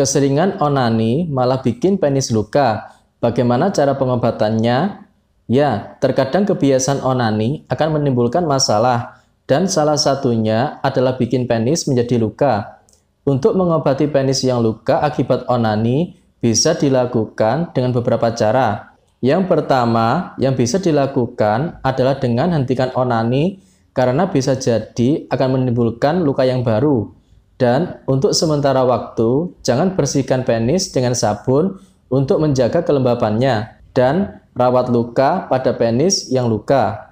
Keseringan onani malah bikin penis luka. Bagaimana cara pengobatannya? Ya, terkadang kebiasaan onani akan menimbulkan masalah dan salah satunya adalah bikin penis menjadi luka. Untuk mengobati penis yang luka akibat onani bisa dilakukan dengan beberapa cara. Yang pertama yang bisa dilakukan adalah dengan hentikan onani karena bisa jadi akan menimbulkan luka yang baru. Dan untuk sementara waktu, jangan bersihkan penis dengan sabun untuk menjaga kelembapannya dan rawat luka pada penis yang luka.